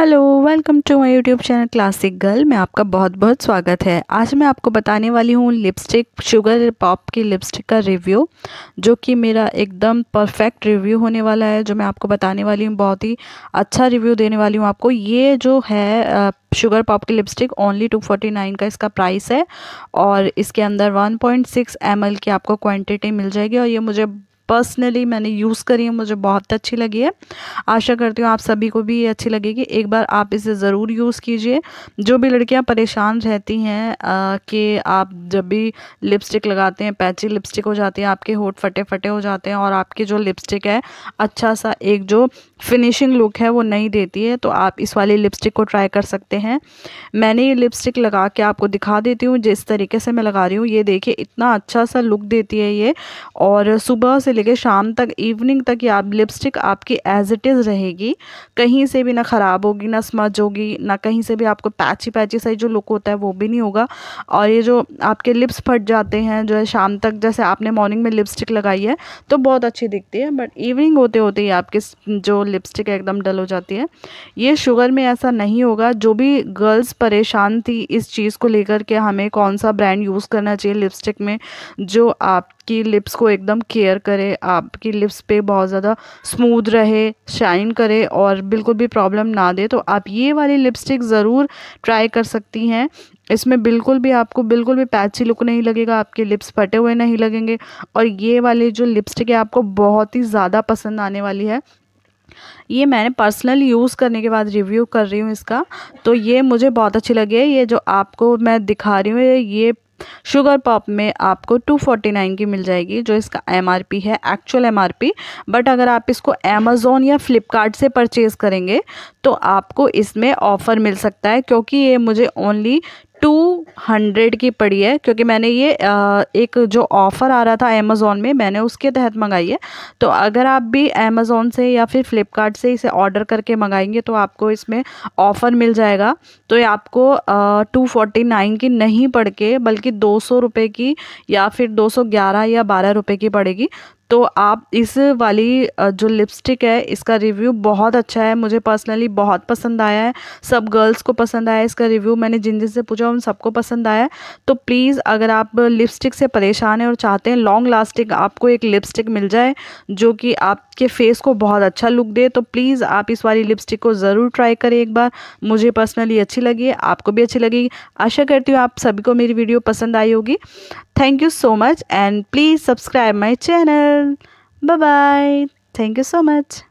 Hello welcome to my YouTube channel classic girl मैं आपका बहुत बहुत स्वागत है आज मैं आपको बताने वाली हूँ लिपस्टिक शुगर पॉप की लिपस्टिक का रिव्यू जो कि मेरा एकदम परफेक्ट रिव्यू होने वाला है जो मैं आपको बताने वाली हूँ बहुत ही अच्छा रिव्यू देने वाली हूँ आपको ये जो है शुगर पॉप की lipstick only two forty nine का इसका प्राइस है और इसके अंदर one point six M L की आपको क्वांटिटी मिल जाएगी और ये मुझे पर्सनली मैंने यूज़ करी है मुझे बहुत अच्छी लगी है आशा करती हूँ आप सभी को भी ये अच्छी लगेगी एक बार आप इसे ज़रूर यूज़ कीजिए जो भी लड़कियाँ परेशान रहती हैं कि आप जब भी लिपस्टिक लगाते हैं पैची लिपस्टिक हो जाती है आपके होठ फटे फटे हो जाते हैं और आपकी जो लिपस्टिक है अच्छा सा एक जो फिनिशिंग लुक है वो नहीं देती है तो आप इस वाली लिपस्टिक को ट्राई कर सकते हैं मैंने ये लिपस्टिक लगा के आपको दिखा देती हूँ जिस तरीके से मैं लगा रही हूँ ये देखिए इतना अच्छा सा लुक देती है ये और सुबह से लेके शाम तक इवनिंग तक ये आप लिपस्टिक आपकी एज इट इज़ रहेगी कहीं से भी ना ख़राब होगी ना स्मज होगी ना कहीं से भी आपको पैची पैची सही जो लुक होता है वो भी नहीं होगा और ये जो आपके लिप्स फट जाते हैं जो है शाम तक जैसे आपने मॉर्निंग में लिपस्टिक लगाई है तो बहुत अच्छी दिखती है बट इवनिंग होते होते ही आपकी जो लिपस्टिक एकदम डल हो जाती है ये शुगर में ऐसा नहीं होगा जो भी गर्ल्स परेशान थी इस चीज़ को लेकर के हमें कौन सा ब्रांड यूज़ करना चाहिए लिपस्टिक में जो आपकी लिप्स को एकदम केयर करे आपकी लिप्स पे बहुत ज़्यादा स्मूद रहे शाइन करे और बिल्कुल भी प्रॉब्लम ना दे तो आप ये वाली लिपस्टिक ज़रूर ट्राई कर सकती हैं इसमें बिल्कुल भी आपको बिल्कुल भी पैची लुक नहीं लगेगा आपके लिप्स फटे हुए नहीं लगेंगे और ये वाली जो लिपस्टिक है आपको बहुत ही ज़्यादा पसंद आने वाली है ये मैंने पर्सनल यूज़ करने के बाद रिव्यू कर रही हूँ इसका तो ये मुझे बहुत अच्छी लगी है ये जो आपको मैं दिखा रही हूँ ये शुगर पॉप में आपको 249 की मिल जाएगी जो इसका एमआरपी है एक्चुअल एमआरपी बट अगर आप इसको अमेज़ोन या फ्लिपकार्ट से परचेज़ करेंगे तो आपको इसमें ऑफ़र मिल सकता है क्योंकि ये मुझे ओनली हंड्रेड की पड़ी है क्योंकि मैंने ये एक जो ऑफ़र आ रहा था अमेज़ोन में मैंने उसके तहत मंगाई है तो अगर आप भी अमेज़ोन से या फिर फ्लिपकार्ट से इसे ऑर्डर करके मंगाएंगे तो आपको इसमें ऑफ़र मिल जाएगा तो ये आपको टू फोर्टी नाइन की नहीं पड़ के बल्कि दो सौ रुपये की या फिर दो सौ ग्यारह या बारह रुपये की पड़ेगी तो आप इस वाली जो लिपस्टिक है इसका रिव्यू बहुत अच्छा है मुझे पर्सनली बहुत पसंद आया है सब गर्ल्स को पसंद आया इसका रिव्यू मैंने जिन जिनसे पूछा उन सबको पसंद आया तो प्लीज़ अगर आप लिपस्टिक से परेशान हैं और चाहते हैं लॉन्ग लास्टिंग आपको एक लिपस्टिक मिल जाए जो कि आपके फेस को बहुत अच्छा लुक दे तो प्लीज़ आप इस वाली लिपस्टिक को ज़रूर ट्राई करें एक बार मुझे पर्सनली अच्छी लगी है आपको भी अच्छी लगेगी आशा करती हूँ आप सभी को मेरी वीडियो पसंद आई होगी thank you so much and please subscribe my channel Bye-bye. Thank you so much.